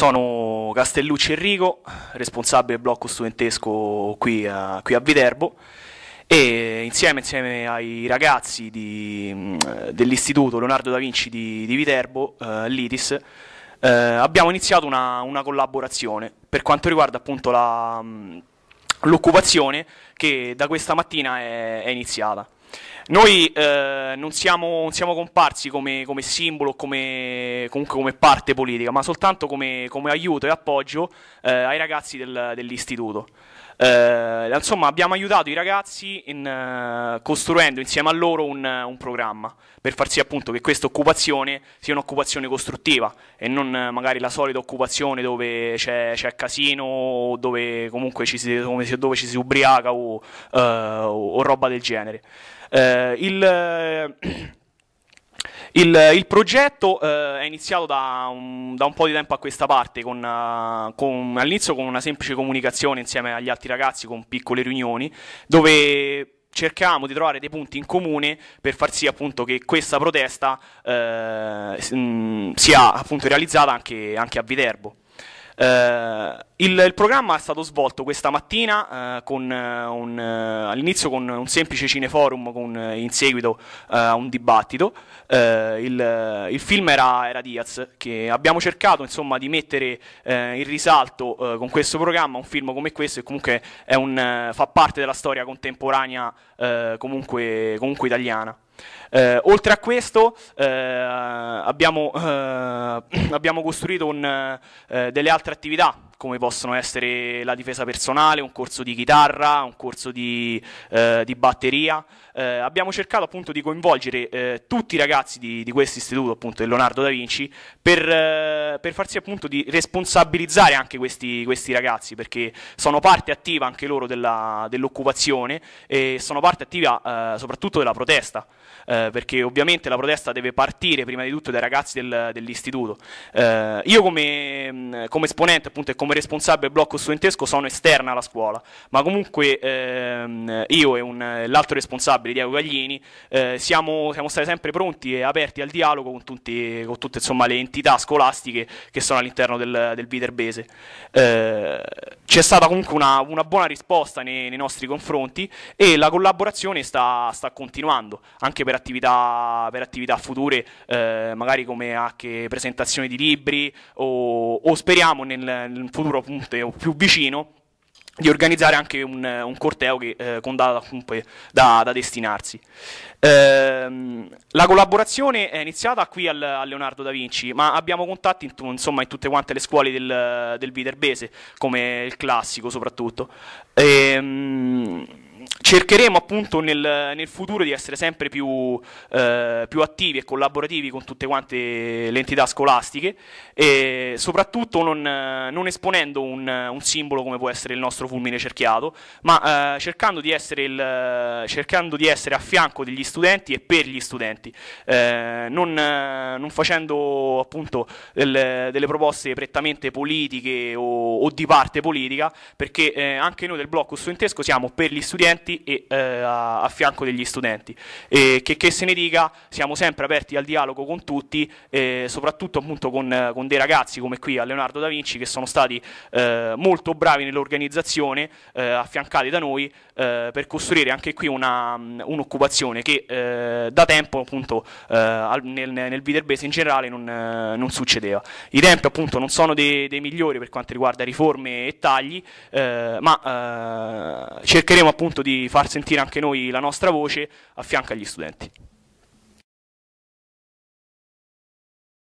Sono Castellucci Enrico, responsabile del blocco studentesco qui a, qui a Viterbo e insieme, insieme, ai ragazzi dell'Istituto Leonardo da Vinci di, di Viterbo, eh, l'ITIS, eh, abbiamo iniziato una, una, collaborazione per quanto riguarda appunto l'occupazione che da questa mattina è, è iniziata. Noi eh, non, siamo, non, siamo, comparsi come, come simbolo, come, comunque come parte politica, ma soltanto come, come aiuto e appoggio eh, ai ragazzi del, dell'istituto. Eh, insomma, abbiamo aiutato i ragazzi in, uh, costruendo insieme a loro un, un, programma per far sì appunto che questa occupazione sia un'occupazione costruttiva e non uh, magari la solita occupazione dove c'è, c'è casino dove comunque ci si, dove ci si ubriaca o, uh, o roba del genere. Eh, il, eh, il, il, progetto eh, è iniziato da un, da un, po' di tempo a questa parte, con, eh, con, all'inizio con una semplice comunicazione insieme agli altri ragazzi, con piccole riunioni, dove cercavamo di trovare dei punti in comune per far sì appunto, che questa protesta eh, mm, sia appunto, realizzata anche, anche a Viterbo. Eh, il, il, programma è stato svolto questa mattina eh, con eh, un, all'inizio con un semplice cineforum, con, in seguito a un dibattito. Il, il, film era, era, Diaz, che abbiamo cercato insomma, di mettere in risalto con questo programma un film come questo, che comunque un, fa parte della storia contemporanea comunque, comunque italiana. Eh, oltre a questo eh, abbiamo, eh, abbiamo, costruito un, eh, delle altre attività come possono essere la difesa personale, un corso di chitarra, un corso di, eh, di batteria. Eh, abbiamo cercato appunto di coinvolgere eh, tutti i ragazzi di, di questo istituto, appunto di Leonardo da Vinci, per, eh, per far sì appunto di responsabilizzare anche questi, questi, ragazzi, perché sono parte attiva anche loro della, dell'occupazione e sono parte attiva eh, soprattutto della protesta, eh, perché ovviamente la protesta deve partire prima di tutto dai ragazzi del, dell'istituto. io come, mm, come esponente appunto e come come responsabile blocco studentesco sono esterna alla scuola, ma comunque ehm, io e un, l'altro responsabile, Diego Gaglini, eh, siamo, siamo, stati sempre pronti e aperti al dialogo con, tutti, con tutte insomma, le entità scolastiche che sono all'interno del, del Viterbese. Eh, c'è stata comunque una, una buona risposta nei, nei, nostri confronti e la collaborazione sta, sta continuando anche per attività, per attività future, eh, magari come anche presentazioni di libri o, o speriamo nel, nel futuro appunto eh, più vicino di organizzare anche un, un corteo che, eh, con data comunque da, da destinarsi. Ehm, la collaborazione è iniziata qui al, a Leonardo da Vinci, ma abbiamo contatti in, insomma, in tutte quante le scuole del, del Viterbese, come il classico soprattutto. Ehm, cercheremo appunto nel, nel, futuro di essere sempre più, eh, più, attivi e collaborativi con tutte quante le entità scolastiche e soprattutto non, non esponendo un, un, simbolo come può essere il nostro fulmine cerchiato, ma eh, cercando, di il, cercando, di essere a fianco degli studenti e per gli studenti, eh, non, non, facendo appunto delle, delle proposte prettamente politiche o, o, di parte politica, perché eh, anche noi del blocco studentesco siamo per gli studenti clienti e eh, a, fianco degli studenti. E che, che, se ne dica, siamo sempre aperti al dialogo con tutti, eh, soprattutto appunto con, con, dei ragazzi come qui a Leonardo da Vinci che sono stati eh, molto bravi nell'organizzazione, eh, affiancati da noi, eh, per costruire anche qui una, mm, un'occupazione che eh, da tempo appunto nel, nel Viterbese in generale non, non, succedeva. I tempi appunto non sono dei, dei migliori per quanto riguarda riforme e tagli, ma cercheremo appunto appunto di far sentire anche noi la nostra voce a fianco agli studenti.